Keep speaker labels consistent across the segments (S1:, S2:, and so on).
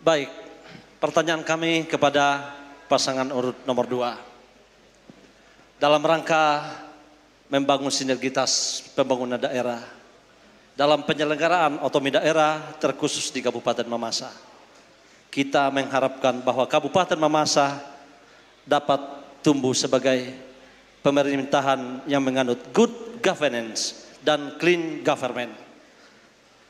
S1: Baik, pertanyaan kami kepada pasangan urut nomor dua. Dalam rangka membangun sinergitas pembangunan daerah, dalam penyelenggaraan otonomi daerah terkhusus di Kabupaten Mamasa, kita mengharapkan bahwa Kabupaten Mamasa dapat tumbuh sebagai pemerintahan yang menganut good governance dan clean government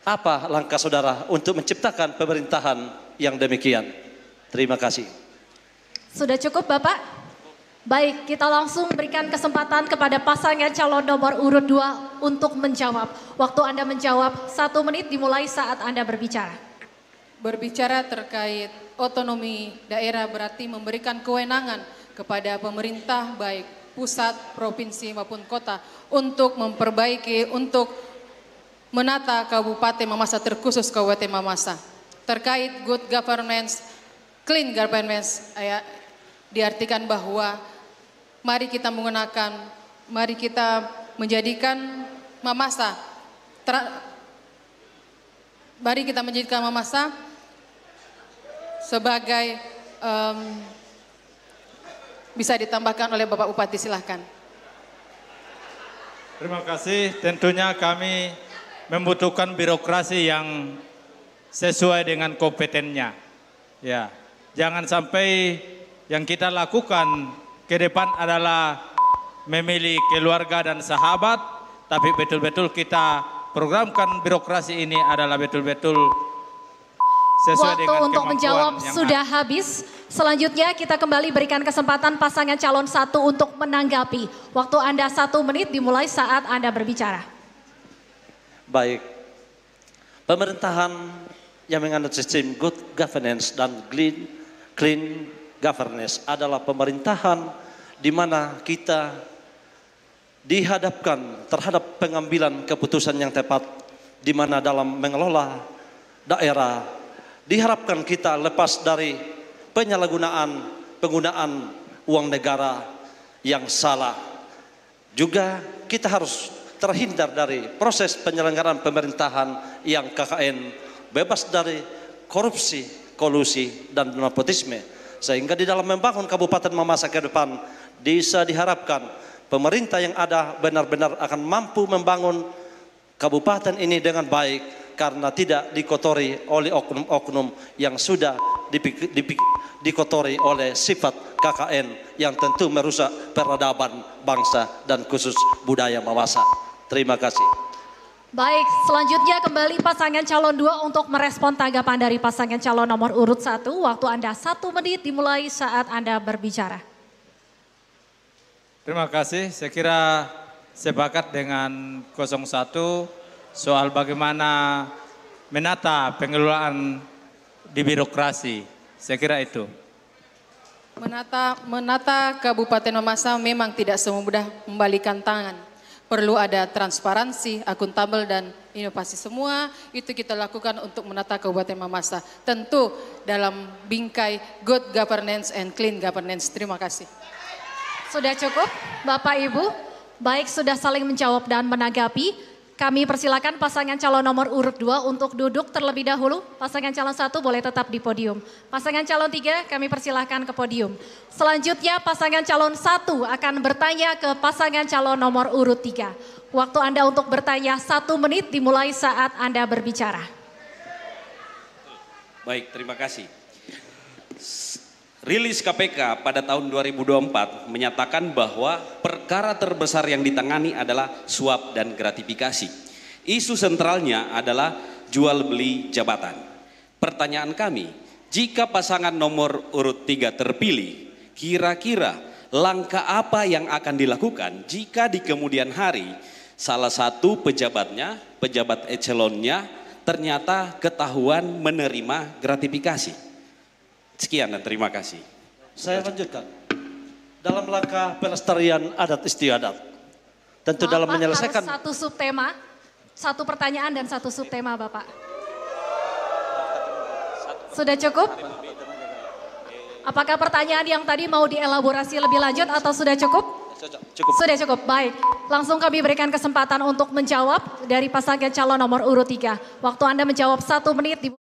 S1: apa langkah saudara untuk menciptakan pemerintahan yang demikian? Terima kasih.
S2: Sudah cukup Bapak? Baik, kita langsung berikan kesempatan kepada pasangan calon nomor urut 2 untuk menjawab. Waktu Anda menjawab, satu menit dimulai saat Anda berbicara. Berbicara terkait otonomi
S3: daerah berarti memberikan kewenangan kepada pemerintah baik pusat, provinsi maupun kota untuk memperbaiki, untuk menata Kabupaten Mamasa terkhusus Kabupaten Mamasa terkait good governance, clean governance ya, diartikan bahwa mari kita menggunakan, mari kita menjadikan Mamasa ter, mari kita menjadikan Mamasa sebagai um, bisa ditambahkan oleh Bapak Bupati silahkan.
S4: Terima kasih. Tentunya kami membutuhkan birokrasi yang sesuai dengan kompetennya. Ya, jangan sampai yang kita lakukan ke depan adalah memilih keluarga dan sahabat, tapi betul-betul kita programkan birokrasi ini adalah betul-betul sesuai Waktu dengan untuk menjawab yang sudah ada.
S2: habis. Selanjutnya kita kembali berikan kesempatan pasangan calon satu untuk menanggapi. Waktu Anda satu menit dimulai saat Anda berbicara
S1: baik pemerintahan yang menganut sistem good governance dan clean, clean governance adalah pemerintahan di mana kita dihadapkan terhadap pengambilan keputusan yang tepat di mana dalam mengelola daerah diharapkan kita lepas dari penyalahgunaan penggunaan uang negara yang salah. Juga kita harus terhindar dari proses penyelenggaraan pemerintahan yang KKN bebas dari korupsi, kolusi, dan nepotisme. Sehingga di dalam membangun Kabupaten Mamasa ke depan bisa diharapkan pemerintah yang ada benar-benar akan mampu membangun kabupaten ini dengan baik karena tidak dikotori oleh oknum-oknum yang sudah dikotori oleh sifat KKN yang tentu merusak peradaban bangsa dan khusus budaya Mamasa. Terima kasih.
S2: Baik, selanjutnya kembali pasangan calon 2 untuk merespon tanggapan dari pasangan calon nomor urut 1. Waktu Anda satu menit dimulai saat Anda berbicara.
S4: Terima kasih. Saya kira sepakat dengan 01 soal bagaimana menata pengelolaan di birokrasi. Saya kira itu.
S3: Menata menata Kabupaten Mamasa memang tidak semudah membalikan tangan perlu ada transparansi, akuntabel dan inovasi semua itu kita lakukan untuk menata Kabupaten Mamasa. Tentu dalam bingkai good governance and clean governance. Terima kasih.
S2: Sudah cukup Bapak Ibu? Baik sudah saling menjawab dan menanggapi. Kami persilakan pasangan calon nomor urut 2 untuk duduk terlebih dahulu. Pasangan calon satu boleh tetap di podium. Pasangan calon 3 kami persilahkan ke podium. Selanjutnya pasangan calon satu akan bertanya ke pasangan calon nomor urut 3. Waktu Anda untuk bertanya satu menit dimulai saat Anda berbicara.
S4: Baik, terima kasih.
S1: Rilis KPK pada tahun 2024 menyatakan bahwa perkara terbesar yang ditangani adalah suap dan gratifikasi. Isu sentralnya adalah jual beli jabatan. Pertanyaan kami, jika pasangan nomor urut 3 terpilih, kira-kira langkah apa yang akan dilakukan jika di kemudian hari salah satu pejabatnya, pejabat ecelonnya ternyata ketahuan menerima gratifikasi? Sekian dan terima kasih. Saya lanjutkan. Dalam langkah pelestarian adat istiadat. Tentu Maaf, dalam menyelesaikan harus
S2: satu subtema, satu pertanyaan dan satu subtema, Bapak. Sudah cukup? Apakah pertanyaan yang tadi mau dielaborasi lebih lanjut atau sudah cukup? Cukup. Sudah cukup, baik. Langsung kami berikan kesempatan untuk menjawab dari pasangan calon nomor urut 3. Waktu Anda menjawab satu menit. Di...